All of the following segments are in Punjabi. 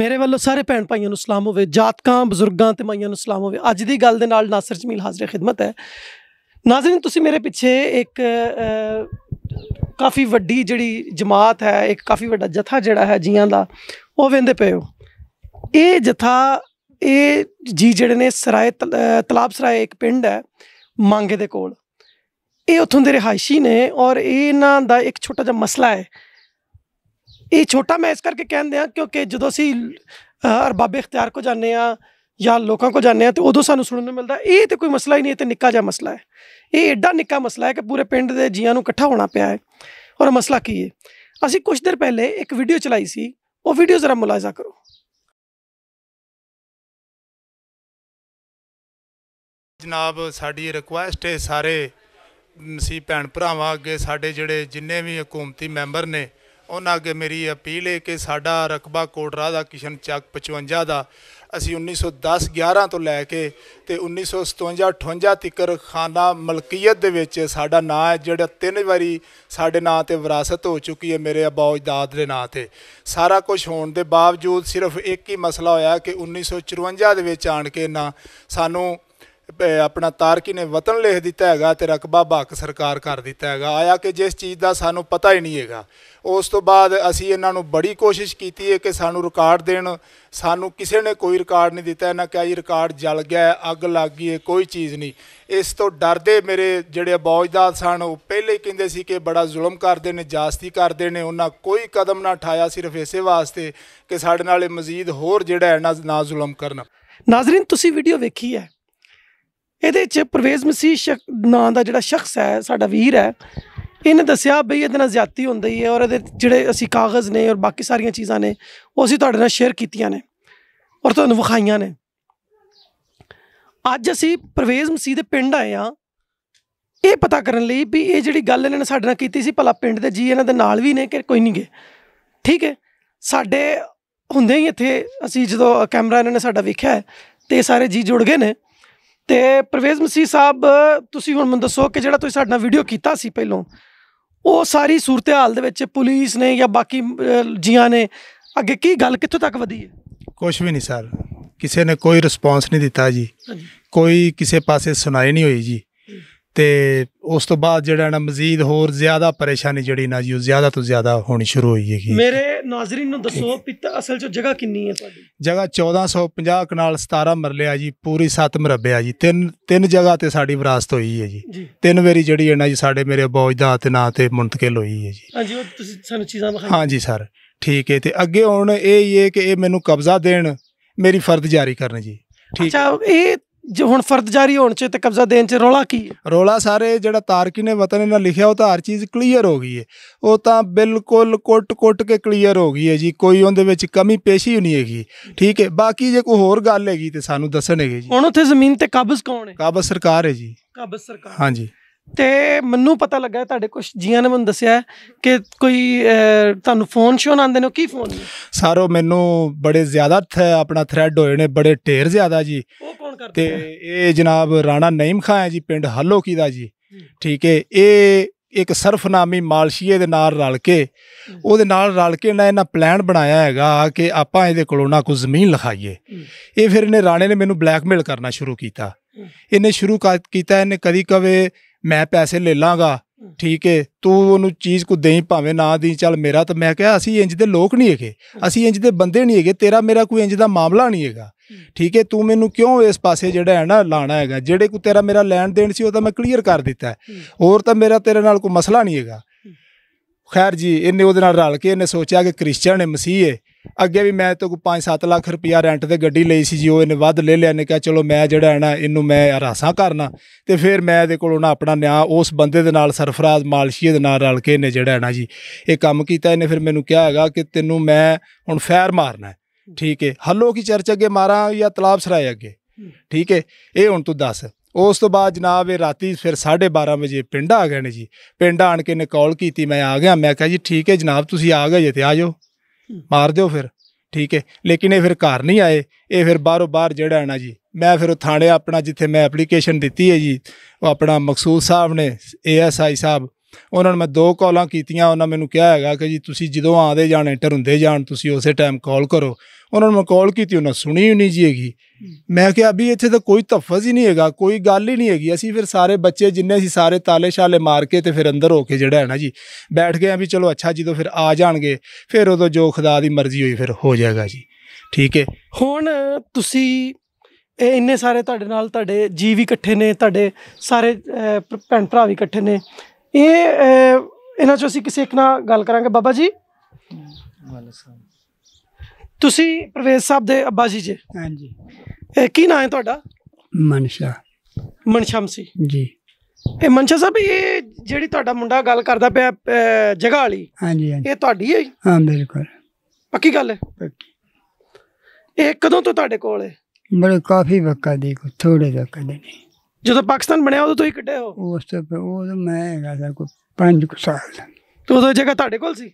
ਮੇਰੇ ਵੱਲੋਂ ਸਾਰੇ ਭੈਣ ਭਾਈਆਂ ਨੂੰ ਸਲਾਮ ਹੋਵੇ ਜਾਤਕਾਂ ਬਜ਼ੁਰਗਾਂ ਤੇ ਮਾਈਆਂ ਨੂੰ ਸਲਾਮ ਹੋਵੇ ਅੱਜ ਦੀ ਗੱਲ ਦੇ ਨਾਲ ਨਾਸਰ ਜਮੀਲ ਹਾਜ਼ਰ ਖਿਦਮਤ ਹੈ ਨਾਜ਼ਰੀਨ ਤੁਸੀਂ ਮੇਰੇ ਪਿੱਛੇ ਇੱਕ ਕਾਫੀ ਵੱਡੀ ਜਿਹੜੀ ਜਮਾਤ ਹੈ ਇੱਕ ਕਾਫੀ ਵੱਡਾ ਜਥਾ ਜਿਹੜਾ ਹੈ ਜੀਆਂ ਦਾ ਉਹ ਵੰਦੇ ਪਏ ਹੋ ਇਹ ਜਥਾ ਇਹ ਜੀ ਜਿਹੜੇ ਨੇ ਸਰਾਏ ਤਲਾਬ ਸਰਾਏ ਇੱਕ ਪਿੰਡ ਹੈ ਮੰਗੇ ਦੇ ਕੋਲ ਇਹ ਉਥੋਂ ਦੇ ਰਹਾਇਸ਼ੀ ਨੇ ਔਰ ਇਹਨਾਂ ਦਾ ਇੱਕ ਛੋਟਾ ਜਿਹਾ ਮਸਲਾ ਹੈ ਇਹ ਛੋਟਾ ਮੈਂ ਇਸ ਕਰਕੇ ਕਹਿੰਦੇ ਆ ਕਿਉਂਕਿ ਜਦੋਂ ਅਸੀਂ ਅਰਬਾਬੇ ਇਖਤਿਆਰ ਕੋ ਜਾਣੇ ਆ ਜਾਂ ਲੋਕਾਂ ਕੋ ਜਾਣੇ ਆ ਤੇ ਉਦੋਂ ਸਾਨੂੰ ਸੁਣਨ ਨੂੰ ਮਿਲਦਾ ਇਹ ਤੇ ਕੋਈ ਮਸਲਾ ਹੀ ਨਹੀਂ ਇਹ ਤੇ ਨਿੱਕਾ ਜਿਹਾ ਮਸਲਾ ਹੈ ਇਹ ਐਡਾ ਨਿੱਕਾ ਮਸਲਾ ਹੈ ਕਿ ਪੂਰੇ ਪਿੰਡ ਦੇ ਜੀਆਂ ਨੂੰ ਇਕੱਠਾ ਹੋਣਾ ਪਿਆ ਹੈ ਔਰ ਮਸਲਾ ਕੀ ਹੈ ਅਸੀਂ ਕੁਝ ਦਿਨ ਪਹਿਲੇ ਇੱਕ ਵੀਡੀਓ ਚਲਾਈ ਸੀ ਉਹ ਵੀਡੀਓ ਜ਼ਰਾ ਮੁਲਾਜ਼ਾ ਕਰੋ ਜਨਾਬ ਸਾਡੀ ਰਿਕੁਐਸਟ ਹੈ ਸਾਰੇ ਸੀ ਭੈਣ ਭਰਾਵਾਂ ਅੱਗੇ ਸਾਡੇ ਜਿਹੜੇ ਜਿੰਨੇ ਵੀ ਹਕੂਮਤੀ ਮੈਂਬਰ ਨੇ ਉਹਨਾਂ ਅੱਗੇ ਮੇਰੀ ਅਪੀਲ ਹੈ ਕਿ ਸਾਡਾ ਰਕਬਾ ਕੋਟਰਾ ਦਾ ਕਿਸ਼ਨ ਚੱਕ 55 ਦਾ ਅਸੀਂ 1910 11 ਤੋਂ ਲੈ ਕੇ ਤੇ 1957 58 ਤੱਕਰ ਖਾਨਾ ਮਲਕੀਅਤ ਦੇ ਵਿੱਚ ਸਾਡਾ ਨਾਂ ਹੈ ਜਿਹੜਾ ਤਿੰਨ ਵਾਰੀ ਸਾਡੇ ਨਾਂ ਤੇ ਵਿਰਾਸਤ ਹੋ ਚੁੱਕੀ ਹੈ ਮੇਰੇ ਅਬੌਜ ਦੇ ਨਾਂ ਤੇ ਸਾਰਾ ਕੁਝ ਹੋਣ ਦੇ ਬਾਵਜੂਦ ਸਿਰਫ ਇੱਕ ਹੀ ਮਸਲਾ ਹੋਇਆ ਕਿ 1954 ਦੇ ਵਿੱਚ ਆਣ ਕੇ ਨਾ ਸਾਨੂੰ ਆਪਣਾ ਤਾਰਕੀ ਨੇ ਵਤਨ ਲਿਖ ਦਿੱਤਾ ਹੈਗਾ ਤੇ ਰਕਬਾ ਬਾਕ ਸਰਕਾਰ ਕਰ ਦਿੱਤਾ ਹੈਗਾ ਆਇਆ ਕਿ ਜਿਸ ਚੀਜ਼ ਦਾ ਸਾਨੂੰ ਪਤਾ ਹੀ ਨਹੀਂ ਹੈਗਾ ਉਸ ਤੋਂ ਬਾਅਦ ਅਸੀਂ ਇਹਨਾਂ ਨੂੰ ਬੜੀ ਕੋਸ਼ਿਸ਼ ਕੀਤੀ ਹੈ ਕਿ ਸਾਨੂੰ ਰਿਕਾਰਡ ਦੇਣ ਸਾਨੂੰ ਕਿਸੇ ਨੇ ਕੋਈ ਰਿਕਾਰਡ ਨਹੀਂ ਦਿੱਤਾ ਇਹਨਾਂ ਕਿਹਾ ਜੀ ਰਿਕਾਰਡ ਜਲ ਗਿਆ ਅੱਗ ਲੱਗ ਗਈ ਹੈ ਕੋਈ ਚੀਜ਼ ਨਹੀਂ ਇਸ ਤੋਂ ਡਰਦੇ ਮੇਰੇ ਜਿਹੜੇ ਬੌਜਦਾਰ ਸਨ ਉਹ ਪਹਿਲੇ ਹੀ ਕਹਿੰਦੇ ਸੀ ਕਿ ਬੜਾ ਜ਼ੁਲਮ ਕਰਦੇ ਨੇ ਜਾਸਤੀ ਕਰਦੇ ਨੇ ਉਹਨਾਂ ਕੋਈ ਕਦਮ ਨਾ ਠਾਇਆ ਸਿਰਫ ਇਸੇ ਵਾਸਤੇ ਕਿ ਸਾਡੇ ਨਾਲ ਇਹ ਮਜ਼ੀਦ ਹੋਰ ਜਿਹੜਾ ਹੈ ਨਾ ਜ਼ੁਲਮ ਕਰਨਾ ਨਾਜ਼ਰੀਨ ਤੁਸੀਂ ਵੀਡੀਓ ਵੇਖੀ ਹੈ ਇਹਦੇ 'ਚ ਪ੍ਰਵੇਜ਼ ਮਸੀਹ ਨਾਂ ਦਾ ਜਿਹੜਾ ਸ਼ਖਸ ਹੈ ਸਾਡਾ ਵੀਰ ਹੈ ਇਹਨੇ ਦੱਸਿਆ ਬਈ ਇਹਦੇ ਨਾਲ ਜ਼ਿਆਤੀ ਹੁੰਦੀ ਹੈ ਔਰ ਇਹਦੇ ਜਿਹੜੇ ਅਸੀਂ ਕਾਗਜ਼ ਨੇ ਔਰ ਬਾਕੀ ਸਾਰੀਆਂ ਚੀਜ਼ਾਂ ਨੇ ਉਹ ਅਸੀਂ ਤੁਹਾਡੇ ਨਾਲ ਸ਼ੇਅਰ ਕੀਤੀਆਂ ਨੇ ਔਰ ਤੁਹਾਨੂੰ ਵਿਖਾਈਆਂ ਨੇ ਅੱਜ ਅਸੀਂ ਪ੍ਰਵੇਜ਼ ਮਸੀਹ ਦੇ ਪਿੰਡ ਆਏ ਆ ਇਹ ਪਤਾ ਕਰਨ ਲਈ ਵੀ ਇਹ ਜਿਹੜੀ ਗੱਲ ਇਹਨਾਂ ਨੇ ਸਾਡੇ ਨਾਲ ਕੀਤੀ ਸੀ ਭਲਾ ਪਿੰਡ ਦੇ ਜੀ ਇਹਨਾਂ ਦੇ ਨਾਲ ਵੀ ਨੇ ਕਿ ਕੋਈ ਨਹੀਂ ਗਏ ਠੀਕ ਹੈ ਸਾਡੇ ਹੁੰਦੇ ਹੀ ਇੱਥੇ ਅਸੀਂ ਜਦੋਂ ਕੈਮਰਾ ਇਹਨਾਂ ਨੇ ਸਾਡਾ ਵੇਖਿਆ ਤੇ ਸਾਰੇ ਜੀ ਜੁੜ ਗਏ ਨੇ ਤੇ ਪ੍ਰਵੇਜ਼ ਮਸੀਹ ਸਾਹਿਬ ਤੁਸੀਂ ਹੁਣ ਮੈਨੂੰ ਦੱਸੋ ਕਿ ਜਿਹੜਾ ਤੁਸੀਂ ਸਾਡੇ ਨਾਲ ਵੀਡੀਓ ਕੀਤਾ ਸੀ ਪਹਿਲਾਂ ਉਹ ਸਾਰੀ ਸੂਰਤ-ਹਾਲ ਦੇ ਵਿੱਚ ਪੁਲਿਸ ਨੇ ਜਾਂ ਬਾਕੀ ਜੀਆਂ ਨੇ ਅੱਗੇ ਕੀ ਗੱਲ ਕਿੱਥੋਂ ਤੱਕ ਵਧੀ ਹੈ ਕੁਝ ਵੀ ਨਹੀਂ ਸਰ ਕਿਸੇ ਨੇ ਕੋਈ ਰਿਸਪੌਂਸ ਨਹੀਂ ਦਿੱਤਾ ਜੀ ਕੋਈ ਕਿਸੇ ਪਾਸੇ ਸੁਣਾਈ ਨਹੀਂ ਹੋਈ ਜੀ ਤੇ ਉਸ ਤੋਂ ਬਾਅਦ ਜਿਹੜਾ ਨਾ ਮਜ਼ੀਦ ਹੋਰ ਜ਼ਿਆਦਾ ਪਰੇਸ਼ਾਨੀ ਜਿਹੜੀ ਨਾ ਜੀ ਉਹ ਜ਼ਿਆਦਾ ਤੋਂ ਜ਼ਿਆਦਾ ਹੋਣੀ ਸ਼ੁਰੂ ਹੋਈ ਹੈਗੀ ਮੇਰੇ ਨਾਜ਼ਰੀਨ ਨੂੰ ਦੱਸੋ ਪਿੱਤਾ ਅਸਲ ਚ ਜਗ੍ਹਾ ਕਿੰਨੀ ਹੈ ਤੁਹਾਡੀ ਜਗ੍ਹਾ 1450 ਕਨਾਲ 17 ਮਰਲੇ ਆ ਜੀ ਪੂਰੀ 7 ਮਰਬੇ ਆ ਜੀ ਤਿੰਨ ਤਿੰਨ ਜਗ੍ਹਾ ਤੇ ਸਾਡੀ ਵਿਰਾਸਤ ਹੋਈ ਹੈ ਜੀ ਤਿੰਨ ਵਾਰੀ ਜਿਹੜੀ ਹੈ ਨਾ ਜੀ ਸਾਡੇ ਮੇਰੇ ਬੌਜਦਾ ਤੇ ਨਾਂ ਤੇ ਮੁੰਤਕਿਲ ਹੋਈ ਹੈ ਜੀ ਹਾਂਜੀ ਉਹ ਤੁਸੀਂ ਸਾਨੂੰ ਚੀਜ਼ਾਂ ਹਾਂ ਹਾਂਜੀ ਸਰ ਠੀਕ ਹੈ ਤੇ ਅੱਗੇ ਹੁਣ ਇਹ ਹੀ ਹੈ ਕਿ ਇਹ ਮੈਨੂੰ ਕਬਜ਼ਾ ਦੇਣ ਮੇਰੀ ਫਰਜ਼ ਜਾਰੀ ਕਰਨ ਜੀ ਠੀਕ ਅੱਛਾ ਇਹ ਜੇ ਹੁਣ ਫਰਦ ਜਾਰੀ ਹੋਣ ਚ ਤੇ ਕਬਜ਼ਾ ਦੇਣ ਚ ਰੋਲਾ ਕੀ ਰੋਲਾ ਸਾਰੇ ਜਿਹੜਾ ਤਾਰਕੀ ਨੇ ਵਤਨ ਇਹਨਾਂ ਲਿਖਿਆ ਉਹ ਤਾਂ ਹਰ ਚੀਜ਼ ਕਲੀਅਰ ਹੋ ਗਈ ਹੈ ਉਹ ਤਾਂ ਬਿਲਕੁਲ ਕੁੱਟ-ਕੁੱਟ ਕੇ ਕਲੀਅਰ ਹੋ ਗਈ ਹੈ ਜੀ ਕੋਈ ਉਹਦੇ ਵਿੱਚ ਕਮੀ ਪੇਸ਼ੀ ਨਹੀਂ ਹੈਗੀ ਠੀਕ ਹੈ ਬਾਕੀ ਜੇ ਕੋਈ ਹੋਰ ਗੱਲ ਹੈਗੀ ਤੇ ਸਾਨੂੰ ਦੱਸਣ ਹੈਗੇ ਜੀ ਹੁਣ ਉੱਥੇ ਜ਼ਮੀਨ ਤੇ ਕਬਜ਼ ਕੌਣ ਹੈ ਕਬਜ਼ ਸਰਕਾਰ ਹੈ ਜੀ ਕਬਜ਼ ਸਰਕਾਰ ਹਾਂਜੀ ਤੇ ਮੈਨੂੰ ਪਤਾ ਲੱਗਾ ਤੁਹਾਡੇ ਕੁਝ ਜੀਆਂ ਨੇ ਮੈਨੂੰ ਦੱਸਿਆ ਕਿ ਕੋਈ ਤੁਹਾਨੂੰ ਫੋਨ ਸ਼ੋਨ ਆਂਦੇ ਨੇ ਕੀ ਫੋਨ ਸਾਰੋ ਮੈਨੂੰ ਬੜੇ ਜ਼ਿਆਦਾ ਆਪਣਾ ਥ੍ਰੈਡ ਹੋਏ ਨੇ ਬੜੇ ਢੇਰ ਜ਼ਿਆਦਾ ਜੀ ਤੇ ਇਹ ਜਨਾਬ ਰਾਣਾ ਨਈਮ ਖਾਨ ਹੈ ਜੀ ਪਿੰਡ ਕੀ ਦਾ ਜੀ ਠੀਕ ਹੈ ਇਹ ਇੱਕ ਸਰਫਨਾਮੀ ਮਾਲਸ਼ੀਏ ਦੇ ਨਾਲ ਰਲ ਕੇ ਉਹਦੇ ਨਾਲ ਰਲ ਕੇ ਨਾ ਇਹਨਾਂ ਪਲਾਨ ਬਣਾਇਆ ਹੈਗਾ ਕਿ ਆਪਾਂ ਇਹਦੇ ਕੋਲੋਂ ਨਾ ਕੋ ਜ਼ਮੀਨ ਲਖਾਈਏ ਇਹ ਫਿਰ ਇਹਨੇ ਰਾਣੇ ਨੇ ਮੈਨੂੰ ਬਲੈਕਮੇਲ ਕਰਨਾ ਸ਼ੁਰੂ ਕੀਤਾ ਇਹਨੇ ਸ਼ੁਰੂ ਕੀਤਾ ਇਹਨੇ ਕਦੀ ਕਵੇ ਮੈਂ ਪੈਸੇ ਲੈ ਲਾਂਗਾ ਠੀਕ ਏ ਤੂੰ ਉਹਨੂੰ ਚੀਜ਼ ਕੋ ਦੇਈ ਭਾਵੇਂ ਨਾ ਦੀ ਚੱਲ ਮੇਰਾ ਤਾਂ ਮੈਂ ਕਿਹਾ ਅਸੀਂ ਇੰਜ ਦੇ ਲੋਕ ਨਹੀਂ ਹੈਗੇ ਅਸੀਂ ਇੰਜ ਦੇ ਬੰਦੇ ਨਹੀਂ ਹੈਗੇ ਤੇਰਾ ਮੇਰਾ ਕੋਈ ਇੰਜ ਦਾ ਮਾਮਲਾ ਨਹੀਂ ਹੈਗਾ ਠੀਕ ਏ ਤੂੰ ਮੈਨੂੰ ਕਿਉਂ ਇਸ ਪਾਸੇ ਜਿਹੜਾ ਹੈ ਨਾ ਲਾਣਾ ਹੈਗਾ ਜਿਹੜੇ ਕੋ ਤੇਰਾ ਮੇਰਾ ਲੈਣ ਦੇਣ ਸੀ ਉਹ ਤਾਂ ਮੈਂ ਕਲੀਅਰ ਕਰ ਦਿੱਤਾ ਹੋਰ ਤਾਂ ਮੇਰਾ ਤੇਰੇ ਨਾਲ ਕੋਈ ਮਸਲਾ ਨਹੀਂ ਹੈਗਾ ਖੈਰ ਜੀ ਇਹਨੇ ਉਹਦੇ ਨਾਲ ਰਲ ਕੇ ਇਹਨੇ ਸੋਚਿਆ ਕਿ ਕ੍ਰਿਸਚੀਅਨ ਹੈ ਮਸੀਹ ਹੈ ਅੱਗੇ ਵੀ ਮੈਂ ਤੋਂ ਕੋਈ 5-7 ਲੱਖ ਰੁਪਇਆ ਰੈਂਟ ਤੇ ਗੱਡੀ ਲਈ ਸੀ ਜੀ ਉਹ ਇਹਨੇ ਵੱਧ ਲੈ ਲਿਆ ਨੇ ਕਿਹਾ ਚਲੋ ਮੈਂ ਜਿਹੜਾ ਹੈ ਨਾ ਇਹਨੂੰ ਮੈਂ ਹਰਾਸਾਂ ਕਰਨਾ ਤੇ ਫਿਰ ਮੈਂ ਇਹਦੇ ਕੋਲੋਂ ਨਾ ਆਪਣਾ ਨਿਆਂ ਉਸ ਬੰਦੇ ਦੇ ਨਾਲ ਸਰਫਰਾਜ਼ ਮਾਲਸ਼ੀਏ ਦੇ ਨਾਲ ਰਲ ਕੇ ਇਹਨੇ ਜਿਹੜਾ ਹੈ ਨਾ ਜੀ ਇਹ ਕੰਮ ਕੀਤਾ ਇਹਨੇ ਫਿਰ ਮੈਨੂੰ ਕਿਹਾ ਹੈਗਾ ਕਿ ਤੈਨੂੰ ਮੈਂ ਹੁਣ ਫੈਰ ਮਾਰਨਾ ਠੀਕ ਹੈ ਹੱਲੋ ਕੀ ਚਰਚ ਅੱਗੇ ਮਾਰਾਂ ਜਾਂ ਤਲਾਬ ਸਰਾਏ ਅੱਗੇ ਠੀਕ ਹੈ ਇਹ ਹੁਣ ਤੂੰ ਦੱਸ ਉਸ ਤੋਂ ਬਾਅਦ ਜਨਾਬ ਇਹ ਰਾਤੀ ਫਿਰ 12:30 ਵਜੇ ਪਿੰਡ ਆ ਗਏ ਨੇ ਜੀ ਪਿੰਡ ਆਣ ਕੇ ਨੇ ਕਾਲ ਕੀਤੀ ਮੈਂ ਆ ਗਿਆ ਮੈਂ ਕਿਹਾ ਜੀ ਠੀਕ ਹੈ ਜਨਾਬ ਤੁਸੀਂ ਆ ਗਏ ਜੇ ਤੇ ਆ ਜਾਓ ਮਾਰ ਦਿਓ ਫਿਰ ਠੀਕ ਹੈ ਲੇਕਿਨ ਇਹ ਫਿਰ ਘਰ ਨਹੀਂ ਆਏ ਇਹ ਫਿਰ ਬਾਹਰੋਂ ਬਾਹਰ ਜਿਹੜਾ ਹੈ ਨਾ ਜੀ ਮੈਂ ਫਿਰ ਉਹ ਥਾਣੇ ਆਪਣਾ ਜਿੱਥੇ ਮੈਂ ਐਪਲੀਕੇਸ਼ਨ ਦਿੱਤੀ ਹੈ ਜੀ ਉਹ ਆਪਣਾ ਮਕਸੂਦ ਸਾਹਿਬ ਨੇ ਏਐਸਆਈ ਸਾਹਿਬ ਉਹਨਾਂ ਨੂੰ ਮੈਂ ਦੋ ਕਾਲਾਂ ਕੀਤੀਆਂ ਉਹਨਾਂ ਮੈਨੂੰ ਕਿਹਾ ਹੈਗਾ ਕਿ ਜੀ ਤੁਸੀਂ ਜਦੋਂ ਆਦੇ ਜਾਣੇ ਟਰੁੰਦੇ ਜਾਣ ਤੁਸੀਂ ਉਸੇ ਟਾਈਮ ਕਾਲ ਕਰੋ ਉਹਨਾਂ ਨੂੰ ਮੈਂ ਕਾਲ ਕੀਤੀ ਉਹਨਾਂ ਸੁਣੀ ਹੀ ਨਹੀਂ ਜੀ ਹੈਗੀ ਮੈਂ ਕਿਹਾ ਵੀ ਇੱਥੇ ਤਾਂ ਕੋਈ ਤਫਜ਼ ਹੀ ਨਹੀਂ ਹੈਗਾ ਕੋਈ ਗੱਲ ਹੀ ਨਹੀਂ ਹੈਗੀ ਅਸੀਂ ਫਿਰ ਸਾਰੇ ਬੱਚੇ ਜਿੰਨੇ ਸੀ ਸਾਰੇ ਤਾਲੇ ਸ਼ਾਲੇ ਮਾਰ ਕੇ ਤੇ ਫਿਰ ਅੰਦਰ ਹੋ ਕੇ ਜਿਹੜਾ ਹੈ ਨਾ ਜੀ ਬੈਠ ਗਏ ਆ ਵੀ ਚਲੋ ਅੱਛਾ ਜਦੋਂ ਫਿਰ ਆ ਜਾਣਗੇ ਫਿਰ ਉਦੋਂ ਜੋ ਖੁਦਾ ਦੀ ਮਰਜ਼ੀ ਹੋਈ ਫਿਰ ਹੋ ਜਾਏਗਾ ਜੀ ਠੀਕ ਹੈ ਹੁਣ ਤੁਸੀਂ ਇਹ ਇੰਨੇ ਸਾਰੇ ਤੁਹਾਡੇ ਨਾਲ ਤੁਹਾਡੇ ਜੀਵ ਵੀ ਇਕੱਠੇ ਨੇ ਤੁਹਾਡੇ ਸਾਰੇ ਭੈਣ ਭਰਾ ਵੀ ਇਕੱਠੇ ਨੇ ਇਹ ਇਹਨਾਂ ਚੋਂ ਅਸੀਂ ਕਿਸੇ ਇੱਕ ਨਾਲ ਗੱਲ ਕਰਾਂਗੇ ਬਾਬਾ ਜੀ ਤੁਸੀਂ ਪ੍ਰਵੇਸ਼ ਸਾਹਿਬ ਦੇ ਅੱਬਾ ਜੀ ਜੀ ਹਾਂਜੀ ਇਹ ਕੀ ਨਾਮ ਹੈ ਤੁਹਾਡਾ ਮਨਸ਼ਾ ਮਨਸ਼ਾ ਮਸੀ ਜੀ ਇਹ ਮਨਸ਼ਾ ਸਾਹਿਬ ਇਹ ਜਿਹੜੀ ਤੁਹਾਡਾ ਮੁੰਡਾ ਗੱਲ ਕਰਦਾ ਪਿਆ ਜਗ੍ਹਾ ਵਾਲੀ ਹਾਂਜੀ ਹਾਂਜੀ ਇਹ ਤੁਹਾਡੀ ਹੈ ਹਾਂ ਬਿਲਕੁਲ ਪੱਕੀ ਗੱਲ ਹੈ ਪੱਕੀ ਇਹ ਕਦੋਂ ਤੋਂ ਤੁਹਾਡੇ ਕੋਲ ਹੈ ਬੜੇ ਕਾਫੀ ਵਕਤ ਦੀ ਕੋ ਥੋੜੇ ਜਿਹਾ ਕਦੇ ਨਹੀਂ ਜਦੋਂ ਪਾਕਿਸਤਾਨ ਬਣਿਆ ਉਦੋਂ ਤੁਸੀਂ ਕਿੱਡੇ ਹੋ ਉਸ ਤੇ ਉਹ ਮੈਂ ਹੈਗਾ ਸੀ ਕੋਈ 5 ਸਾਲ ਤੋਂ ਉਹ ਜਗ੍ਹਾ ਤੁਹਾਡੇ ਕੋਲ ਸੀ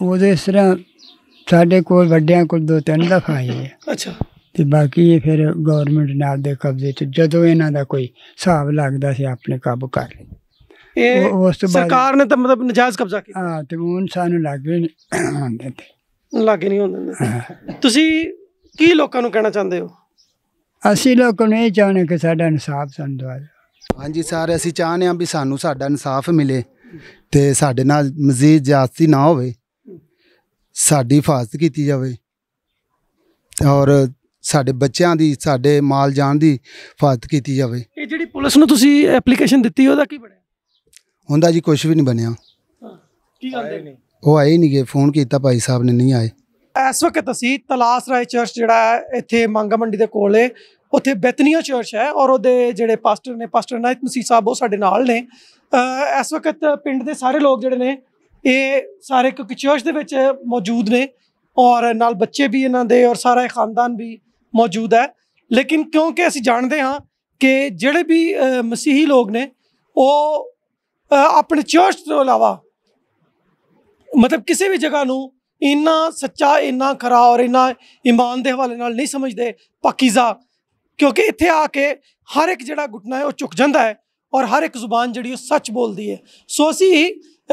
ਉਹਦੇ ਇਸ ਤਰ੍ਹਾਂ ਸਾਡੇ ਕੋਲ ਵੱਡਿਆਂ ਕੋਲ ਦੋ ਤਿੰਨ ਦਫਾ ਆਈ ਹੈ ਅੱਛਾ ਤੇ ਬਾਕੀ ਇਹ ਫਿਰ ਗਵਰਨਮੈਂਟ ਨਾਲ ਦੇ ਕਬਜ਼ੇ 'ਚ ਜਦੋਂ ਇਹਨਾਂ ਦਾ ਕੋਈ ਹਿਸਾਬ ਲੱਗਦਾ ਸੀ ਆਪਣੇ ਕਾਬੂ ਕਰ ਲਈ ਇਹ ਉਸ ਬਾਅਦ- ਸਰਕਾਰ ਨੇ ਤਾਂ ਮਤਲਬ ਨਜਾਇਜ਼ ਕਬਜ਼ਾ ਕੀਤਾ ਹਾਂ ਤੇ ਉਹਨਾਂ ਸਾਨੂੰ ਲੱਗ ਗਏ ਨੇ ਲੱਗੇ ਨਹੀਂ ਹੁੰਦੇ ਤੁਸੀਂ ਕੀ ਲੋਕਾਂ ਨੂੰ ਕਹਿਣਾ ਚਾਹੁੰਦੇ ਹੋ ਅਸੀਂ ਲੋਕ ਇਹ ਚਾਹਨੇ ਕਿ ਸਾਡਾ ਇਨਸਾਫ ਸਾਨੂੰ ਦਵਾਇਆ ਹਾਂਜੀ ਸਾਰ ਅਸੀਂ ਚਾਹਨੇ ਆ ਵੀ ਸਾਨੂੰ ਸਾਡਾ ਇਨਸਾਫ ਮਿਲੇ ਤੇ ਸਾਡੇ ਨਾਲ ਮਜ਼ੀਦ ਜਾਸਤੀ ਨਾ ਹੋਵੇ ਸਾਡੀ ਹਫਾਜ਼ਤ ਕੀਤੀ ਜਾਵੇ ਔਰ ਸਾਡੇ ਬੱਚਿਆਂ ਦੀ ਸਾਡੇ ਮਾਲ ਜਾਨ ਦੀ ਹਫਾਜ਼ਤ ਕੀਤੀ ਜਾਵੇ ਇਹ ਜਿਹੜੀ ਪੁਲਿਸ ਨੂੰ ਤੁਸੀਂ ਐਪਲੀਕੇਸ਼ਨ ਦਿੱਤੀ ਉਹਦਾ ਕੀ ਬਣਿਆ ਹੁੰਦਾ ਜੀ ਕੁਝ ਵੀ ਨਹੀਂ ਬਣਿਆ ਕੀ ਕਹਿੰਦੇ ਨੇ ਉਹ ਆਏ ਨਹੀਂ ਗਏ ਫੋਨ ਕੀਤਾ ਭਾਈ ਸਾਹਿਬ ਨੇ ਨਹੀਂ ਆਏ ਇਸ ਵਕਤ ਅਸੀਂ ਤਲਾਸ ਰਾਏ ਚਰਚ ਜਿਹੜਾ ਹੈ ਇੱਥੇ ਮੰਗ ਮੰਡੀ ਦੇ ਕੋਲ ਹੈ ਉੱਥੇ ਬੈਤਨੀਆ ਚਰਚ ਹੈ ਔਰ ਉਹਦੇ ਜਿਹੜੇ ਪਾਸਟਰ ਨੇ ਪਾਸਟਰ ਨਾਇਤ ਮਸੀਹ ਸਾਹਿਬ ਉਹ ਸਾਡੇ ਨਾਲ ਨੇ ਇਸ ਵਕਤ ਪਿੰਡ ਦੇ ਸਾਰੇ ਲੋਕ ਜਿਹੜੇ ਨੇ ਇਹ ਸਾਰੇ ਕਿਉਂਕਿ ਚਰਚ ਦੇ ਵਿੱਚ ਮੌਜੂਦ ਨੇ ਔਰ ਨਾਲ ਬੱਚੇ ਵੀ ਇਹਨਾਂ ਦੇ ਔਰ ਸਾਰਾ ਇਹ ਖਾਨਦਾਨ ਵੀ ਮੌਜੂਦ ਹੈ ਲੇਕਿਨ ਕਿਉਂਕਿ ਅਸੀਂ ਜਾਣਦੇ ਹਾਂ ਕਿ ਜਿਹੜੇ ਵੀ ਮਸੀਹੀ ਲੋਕ ਨੇ ਉਹ ਆਪਣੇ ਚਰਚ ਤੋਂ ਇਲਾਵਾ ਮਤਲਬ ਕਿਸੇ ਵੀ ਜਗ੍ਹਾ ਨੂੰ ਇੰਨਾ ਸੱਚਾ ਇੰਨਾ ਖਰਾ ਔਰ ਇੰਨਾ ਇਮਾਨ ਦੇ ਹਵਾਲੇ ਨਾਲ ਨਹੀਂ ਸਮਝਦੇ ਪਾਕੀਜ਼ਾ ਕਿਉਂਕਿ ਇੱਥੇ ਆ ਕੇ ਹਰ ਇੱਕ ਜਿਹੜਾ ਗੁੱਟਣਾ ਹੈ ਉਹ ਝੁਕ ਜਾਂਦਾ ਹੈ ਔਰ ਹਰ ਇੱਕ ਜ਼ੁਬਾਨ ਜਿਹੜੀ ਉਹ ਸੱਚ ਬੋਲਦੀ ਹੈ ਸੋ ਅਸੀਂ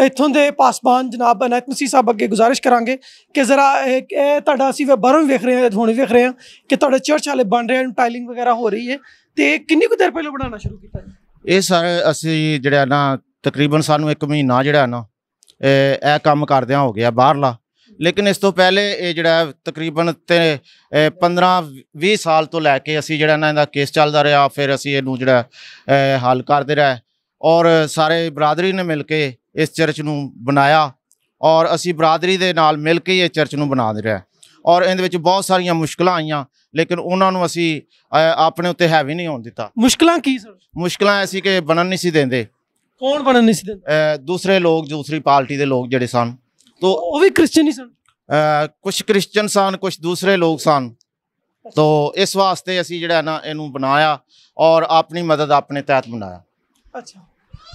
ਇਥੋਂ ਦੇ ਪਾਸਬਾਨ ਜਨਾਬ ਅਨਾਇਤ ਮਸੀਹ ਸਾਹਿਬ ਅੱਗੇ ਗੁਜ਼ਾਰਿਸ਼ ਕਰਾਂਗੇ ਕਿ ਜ਼ਰਾ ਇਹ ਤੁਹਾਡਾ ਅਸੀਂ ਬਾਹਰੋਂ ਵੇਖ ਰਹੇ ਹਾਂ ਹੁਣ ਵੇਖ ਰਹੇ ਹਾਂ ਕਿ ਤੁਹਾਡੇ ਚਰਚ ਵਾਲੇ ਬਣ ਰਹੇ ਹਨ ਟਾਈਲਿੰਗ ਵਗੈਰਾ ਹੋ ਰਹੀ ਹੈ ਤੇ ਕਿੰਨੀ ਕੁ ਦੇਰ ਪਹਿਲਾਂ ਬਣਾਉਣਾ ਸ਼ੁਰੂ ਕੀਤਾ ਇਹ ਸਰ ਅਸੀਂ ਜਿਹੜਾ ਨਾ ਤਕਰੀਬਨ ਸਾਨੂੰ 1 ਮਹੀਨਾ ਜਿਹੜਾ ਨਾ ਇਹ ਕੰਮ ਕਰਦਿਆਂ ਹੋ ਗਿਆ ਬਾਹਰਲਾ ਲੇਕਿਨ ਇਸ ਤੋਂ ਪਹਿਲੇ ਇਹ ਜਿਹੜਾ ਤਕਰੀਬਨ 15 20 ਸਾਲ ਤੋਂ ਲੈ ਕੇ ਅਸੀਂ ਜਿਹੜਾ ਇਹਨਾਂ ਦਾ ਕੇਸ ਚੱਲਦਾ ਰਿਹਾ ਫਿਰ ਅਸੀਂ ਇਹਨੂੰ ਜਿਹੜਾ ਹੱਲ ਕਰਦੇ ਰਹੇ ਔਰ ਸਾਰੇ ਬਰਾਦਰੀ ਨੇ ਮਿਲ ਕੇ ਇਸ ਚਰਚ ਨੂੰ ਬਣਾਇਆ ਔਰ ਅਸੀਂ ਬਰਾਦਰੀ ਦੇ ਨਾਲ ਮਿਲ ਕੇ ਇਹ ਚਰਚ ਨੂੰ ਬਣਾ ਦੇ ਰਿਹਾ ਔਰ ਇਹਦੇ ਵਿੱਚ ਬਹੁਤ ਸਾਰੀਆਂ ਮੁਸ਼ਕਲਾਂ ਆਈਆਂ ਲੇਕਿਨ ਉਹਨਾਂ ਨੂੰ ਅਸੀਂ ਆਪਣੇ ਉੱਤੇ ਹੈਵੀ ਨਹੀਂ ਹੋਣ ਦਿੱਤਾ ਮੁਸ਼ਕਲਾਂ ਕੀ ਸਰ ਮੁਸ਼ਕਲਾਂ ਐਸੀ ਕਿ ਬਣਨ ਨਹੀਂ ਸੀ ਦਿੰਦੇ ਕੌਣ ਬਣਨ ਨਹੀਂ ਸੀ ਦਿੰਦੇ ਦੂਸਰੇ ਲੋਕ ਦੂਸਰੀ ਪਾਰਟੀ ਦੇ ਲੋਕ ਜਿਹੜੇ ਸਨ तो ਉਹ ਵੀ क्रिश्चियन ही ਸਨ ਕੁਝ ਕ੍ਰਿਸਚੀਅਨ ਸਨ ਕੁਝ ਦੂਸਰੇ ਲੋਕ ਸਨ ਤੋ ਇਸ ਵਾਸਤੇ ਅਸੀਂ ਜਿਹੜਾ ਨਾ ਇਹਨੂੰ ਬਣਾਇਆ ਔਰ ਆਪਣੀ ਮਦਦ ਆਪਣੇ ਤਹਿਤ ਬਣਾਇਆ ਅੱਛਾ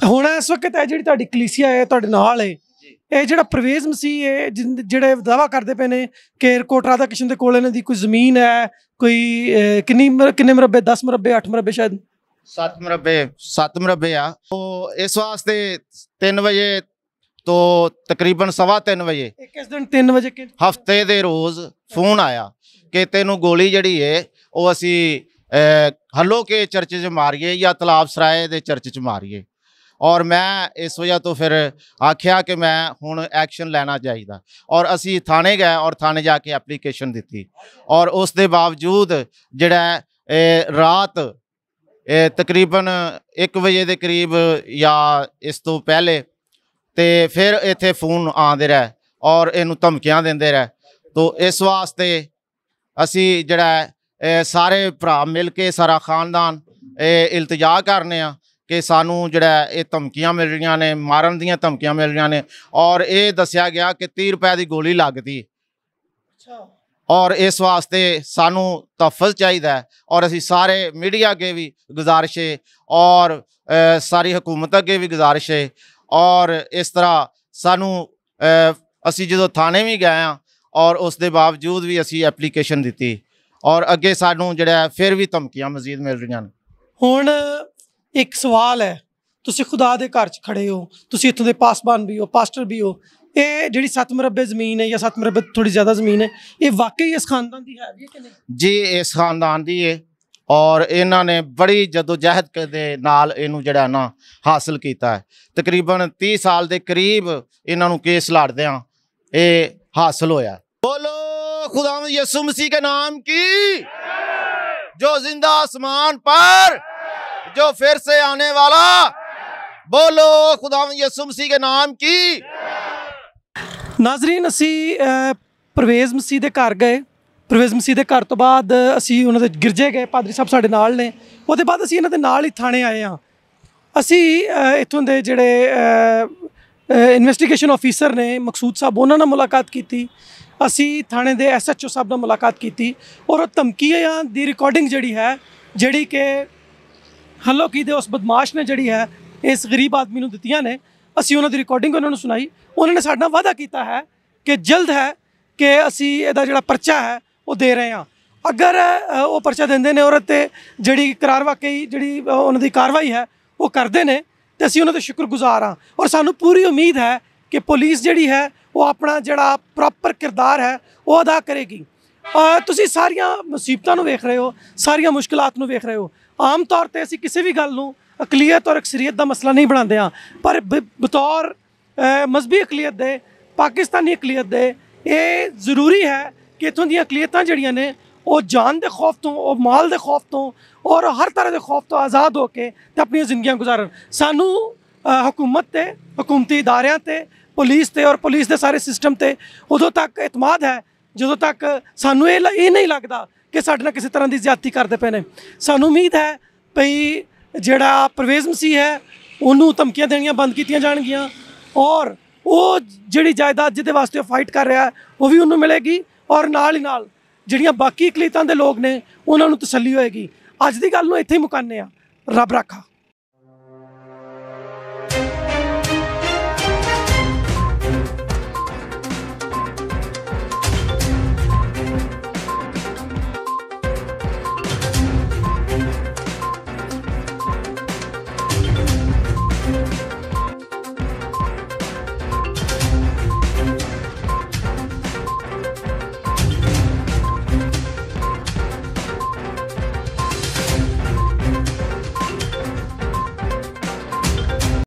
ਹੁਣ ਇਸ ਵਕਤ ਇਹ ਜਿਹੜੀ ਤੁਹਾਡੀ ਕਲੀਸਿਆ ਹੈ ਤੁਹਾਡੇ ਨਾਲ ਹੈ ਇਹ ਜਿਹੜਾ ਪ੍ਰਵੇਸ਼ ਮਸੀਹ ਹੈ ਜਿਹੜੇ ਦਾਵਾ ਕਰਦੇ ਪਏ ਨੇ ਕਿ ਕੋਟਰਾ ਦਾ ਕਿਸ਼ਨ ਦੇ ਕੋਲ ਇਹਨਾਂ ਦੀ ਕੋਈ ਜ਼ਮੀਨ ਹੈ ਕੋਈ ਕਿੰਨੀ ਕਿੰਨੇ ਮਰਬੇ 10 ਮਰਬੇ 8 ਮਰਬੇ ਸ਼ਾਇਦ 7 ਮਰਬੇ 7 ਮਰਬੇ ਆ ਉਹ ਇਸ ਵਾਸਤੇ 3 ਵਜੇ ਤੋਂ ਤਕਰੀਬਨ 3:30 ਵਜੇ ਕਿਸ ਦਿਨ 3 ਵਜੇ ਹਫਤੇ ਦੇ ਰੋਜ਼ ਫੋਨ ਆਇਆ ਕਿ ਤੈਨੂੰ ਗੋਲੀ ਜਿਹੜੀ ਏ ਉਹ ਅਸੀਂ ਹੱਲੋ ਕੇ ਚਰਚ 'ਚ ਮਾਰੀਏ ਜਾਂ ਤਲਾਬ ਸਰਾਏ ਦੇ ਚਰਚ 'ਚ ਮਾਰੀਏ ਔਰ ਮੈਂ ਇਸ ਵਜ੍ਹਾ ਤੋਂ ਫਿਰ ਆਖਿਆ ਕਿ ਮੈਂ ਹੁਣ ਐਕਸ਼ਨ ਲੈਣਾ ਚਾਹੀਦਾ ਔਰ ਅਸੀਂ ਥਾਣੇ ਗਏ ਔਰ ਥਾਣੇ ਜਾ ਕੇ ਐਪਲੀਕੇਸ਼ਨ ਦਿੱਤੀ ਔਰ ਉਸ ਦੇ ਬਾਵਜੂਦ ਜਿਹੜਾ ਰਾਤ ਤਕਰੀਬਨ 1 ਵਜੇ ਦੇ ਕਰੀਬ ਜਾਂ ਇਸ ਤੋਂ ਪਹਿਲੇ ਤੇ ਫਿਰ ਇੱਥੇ ਫੋਨ ਆਉਂਦੇ ਰਹੇ ਔਰ ਇਹਨੂੰ ਧਮਕੀਆਂ ਦਿੰਦੇ ਰਹਿ ਤੋ ਇਸ ਵਾਸਤੇ ਅਸੀਂ ਜਿਹੜਾ ਸਾਰੇ ਭਰਾ ਮਿਲ ਕੇ ਸਾਰਾ ਖਾਨਦਾਨ ਇਹ ਇਲਤਜਾ ਕਰਨੇ ਆ ਕਿ ਸਾਨੂੰ ਜਿਹੜਾ ਇਹ ਧਮਕੀਆਂ ਮਿਲ ਰਹੀਆਂ ਨੇ ਮਾਰਨ ਦੀਆਂ ਧਮਕੀਆਂ ਮਿਲ ਰਹੀਆਂ ਨੇ ਔਰ ਇਹ ਦੱਸਿਆ ਗਿਆ ਕਿ 30 ਰੁਪਏ ਦੀ ਗੋਲੀ ਲੱਗਦੀ ਅੱਛਾ ਔਰ ਇਸ ਵਾਸਤੇ ਸਾਨੂੰ ਤਫਜ਼ ਚਾਹੀਦਾ ਔਰ ਅਸੀਂ ਸਾਰੇ ਮੀਡੀਆ ਅੱਗੇ ਵੀ ਗੁਜ਼ਾਰਿਸ਼ ਹੈ ਔਰ ਸਾਰੀ ਹਕੂਮਤ ਅੱਗੇ ਵੀ ਗੁਜ਼ਾਰਿਸ਼ ਹੈ ਔਰ ਇਸ ਤਰ੍ਹਾਂ ਸਾਨੂੰ ਅਸੀਂ ਜਦੋਂ ਥਾਣੇ ਵੀ ਗਏ ਆ ਔਰ ਉਸ ਦੇ ਬਾਵਜੂਦ ਵੀ ਅਸੀਂ ਐਪਲੀਕੇਸ਼ਨ ਦਿੱਤੀ ਔਰ ਅੱਗੇ ਸਾਨੂੰ ਜਿਹੜਾ ਫਿਰ ਵੀ ਧਮਕੀਆਂ ਮਜ਼ੀਦ ਮਿਲ ਰਹੀਆਂ ਨੇ ਹੁਣ ਇੱਕ ਸਵਾਲ ਹੈ ਤੁਸੀਂ ਖੁਦਾ ਦੇ ਘਰ 'ਚ ਖੜੇ ਹੋ ਤੁਸੀਂ ਇੱਥੋਂ ਦੇ ਪਾਸਬਾਨ ਵੀ ਹੋ ਪਾਸਟਰ ਵੀ ਹੋ ਇਹ ਜਿਹੜੀ 7 ਮਰਬੇ ਜ਼ਮੀਨ ਹੈ ਜਾਂ 7 ਮਰਬੇ ਥੋੜੀ ਜ਼ਿਆਦਾ ਜ਼ਮੀਨ ਹੈ ਇਹ ਵਾਕਈ ਇਸ ਖਾਨਦਾਨ ਦੀ ਹੈ ਵੀ ਕਿ ਨਹੀਂ ਜੀ ਇਸ ਖਾਨਦਾਨ ਦੀ ਹੈ ਔਰ ਇਹਨਾਂ ਨੇ ਬੜੀ ਜਦੋਜਹਿਦ ਦੇ ਨਾਲ ਇਹਨੂੰ ਜਿਹੜਾ ਨਾ ਹਾਸਲ ਕੀਤਾ ਹੈ ਤਕਰੀਬਨ 30 ਸਾਲ ਦੇ ਕਰੀਬ ਇਹਨਾਂ ਨੂੰ ਕੇਸ ਲੜਦਿਆਂ ਇਹ ਹਾਸਲ ਹੋਇਆ ਬੋਲੋ ਖੁਦਾਵੰਦ ਯਿਸੂ ਮਸੀਹ ਦੇ ਨਾਮ ਕੀ ਜੋ ਜ਼ਿੰਦਾ ਅਸਮਾਨ ਪਰ ਫਿਰ ਸੇ से ਵਾਲਾ वाला ਬੋਲੋ खुदा ਯਿਸੂ ਮਸੀਹ ਦੇ ਨਾਮ ਕੀ ਨਾਜ਼ਰੀਨ ਅਸੀਂ ਪ੍ਰਵੇਜ਼ ਮਸੀਹ ਦੇ ਘਰ ਗਏ ਪ੍ਰਵੇਸ਼ ਮਸੀਹ ਦੇ ਘਰ ਤੋਂ ਬਾਅਦ ਅਸੀਂ ਉਹਨਾਂ ਦੇ ਗਿਰਜੇ ਗਏ ਪਾਦਰੀ ਸਾਹਿਬ ਸਾਡੇ ਨਾਲ ਨੇ ਉਹਦੇ ਬਾਅਦ ਅਸੀਂ ਇਹਨਾਂ ਦੇ ਨਾਲ ਹੀ ਥਾਣੇ ਆਏ ਆ ਅਸੀਂ ਇਥੋਂ ਦੇ ਜਿਹੜੇ ਇਨਵੈਸਟੀਗੇਸ਼ਨ ਆਫੀਸਰ ਨੇ ਮਕਸੂਦ ਸਾਹਿਬ ਉਹਨਾਂ ਨਾਲ ਮੁਲਾਕਾਤ ਕੀਤੀ ਅਸੀਂ ਥਾਣੇ ਦੇ ਐਸਐਚਓ ਸਾਹਿਬ ਨਾਲ ਮੁਲਾਕਾਤ ਕੀਤੀ ਔਰ ਉਹ ਧਮਕੀਆਂ ਦੀ ਰਿਕਾਰਡਿੰਗ ਜਿਹੜੀ ਹੈ ਜਿਹੜੀ ਕਿ ਹਲੋ ਕੀ ਦੇ ਉਸ ਬਦਮਾਸ਼ ਨੇ ਜਿਹੜੀ ਹੈ ਇਸ ਗਰੀਬ ਆਦਮੀ ਨੂੰ ਦਿੱਤੀਆਂ ਨੇ ਅਸੀਂ ਉਹਨਾਂ ਦੀ ਰਿਕਾਰਡਿੰਗ ਉਹਨਾਂ ਨੂੰ ਸੁਣਾਈ ਉਹਨਾਂ ਨੇ ਸਾਡਾ ਵਾਅਦਾ ਕੀਤਾ ਹੈ ਕਿ ਜਲਦ ਹੈ ਕਿ ਅਸੀਂ ਇਹਦਾ ਜਿਹੜਾ ਪਰਚਾ ਹੈ ਉਹ ਦੇ ਰਹੇ ਆ ਅਗਰ ਉਹ ਪਰਚਾ ਦਿੰਦੇ ਨੇ ਔਰਤ ਤੇ ਜਿਹੜੀ ਕਰਾਰ ਵਾਕਈ ਜਿਹੜੀ ਉਹਨਾਂ ਦੀ ਕਾਰਵਾਈ ਹੈ ਉਹ ਕਰਦੇ ਨੇ ਤੇ ਅਸੀਂ ਉਹਨਾਂ ਦਾ ਸ਼ੁਕਰਗੁਜ਼ਾਰ ਆ ਔਰ ਸਾਨੂੰ ਪੂਰੀ ਉਮੀਦ ਹੈ ਕਿ ਪੁਲਿਸ ਜਿਹੜੀ ਹੈ ਉਹ ਆਪਣਾ ਜਿਹੜਾ ਪ੍ਰੋਪਰ ਕਿਰਦਾਰ ਹੈ ਉਹ ਅਦਾ ਕਰੇਗੀ ਤੁਸੀਂ ਸਾਰੀਆਂ ਮੁਸੀਬਤਾਂ ਨੂੰ ਵੇਖ ਰਹੇ ਹੋ ਸਾਰੀਆਂ ਮੁਸ਼ਕਲਾਂ ਨੂੰ ਵੇਖ ਰਹੇ ਹੋ ਆਮ ਤੌਰ ਤੇ ਅਸੀਂ ਕਿਸੇ ਵੀ ਗੱਲ ਨੂੰ ਅਕਲੀਅਤ ਔਰ ਅਕਸਰੀਅਤ ਦਾ ਮਸਲਾ ਨਹੀਂ ਬਣਾਉਂਦੇ ਆ ਪਰ ਬਤੌਰ ਮਜ਼ਬੀ ਅਕਲੀਅਤ ਦੇ ਪਾਕਿਸਤਾਨੀ ਅਕਲੀਅਤ ਦੇ ਇਹ ਜ਼ਰੂਰੀ ਹੈ ਕਿ ਇਥੋਂ ਦੀਆਂ ਅਕਲੀਅਤਾਂ ਜਿਹੜੀਆਂ ਨੇ ਉਹ ਜਾਨ ਦੇ ਖੌਫ ਤੋਂ ਉਹ ਮਾਲ ਦੇ ਖੌਫ ਤੋਂ ਔਰ ਹਰ ਤਰ੍ਹਾਂ ਦੇ ਖੌਫ ਤੋਂ ਆਜ਼ਾਦ ਹੋ ਕੇ ਤੇ ਆਪਣੀਆਂ ਜ਼ਿੰਦਗੀਆਂ ਗੁਜ਼ਾਰਨ ਸਾਨੂੰ ਹਕੂਮਤ ਤੇ ਹਕੂਮਤੀ ਇਦਾਰਿਆਂ ਤੇ ਪੁਲਿਸ ਤੇ ਔਰ ਪੁਲਿਸ ਦੇ ਸਾਰੇ ਸਿਸਟਮ ਤੇ ਉਦੋਂ ਤੱਕ ਇਤਮਾਦ ਹੈ ਜਦੋਂ ਤੱਕ ਸਾਨੂੰ ਇਹ ਇਹ ਨਹੀਂ ਲੱਗਦਾ ਕਿ ਸਾਡੇ ਨਾਲ ਕਿਸੇ ਤਰ੍ਹਾਂ ਦੀ ਜ਼ਿਆਦਤੀ ਕਰਦੇ ਪਏ ਨੇ ਸਾਨੂੰ ਉਮੀਦ ਹੈ ਭਈ ਜਿਹੜਾ ਪ੍ਰਵੇਜ਼ ਮਸੀਹ ਹੈ ਉਹਨੂੰ ਧਮਕੀਆਂ ਦੇਣੀਆਂ ਬੰਦ ਕੀਤੀਆਂ ਜਾਣਗੀਆਂ ਔਰ ਉਹ ਜਿਹੜੀ ਜਾਇਦਾਦ ਜਿਹਦੇ ਵਾਸਤੇ ਉਹ ਫਾਈਟ ਕਰ ਰਿਹਾ ਉਹ ਵੀ ਉਹਨੂੰ ਮਿਲੇਗੀ ਔਰ ਨਾਲ ਹੀ ਨਾਲ ਜਿਹੜੀਆਂ ਬਾਕੀ ਕਲੀਤਾਂ ਦੇ ਲੋਕ ਨੇ ਉਹਨਾਂ ਨੂੰ ਤਸੱਲੀ ਹੋਏਗੀ ਅੱਜ ਦੀ ਗੱਲ ਨੂੰ ਇੱਥੇ ਹੀ ਮੁਕਾਨੇ ਆ ਰੱਬ ਰਾਖਾ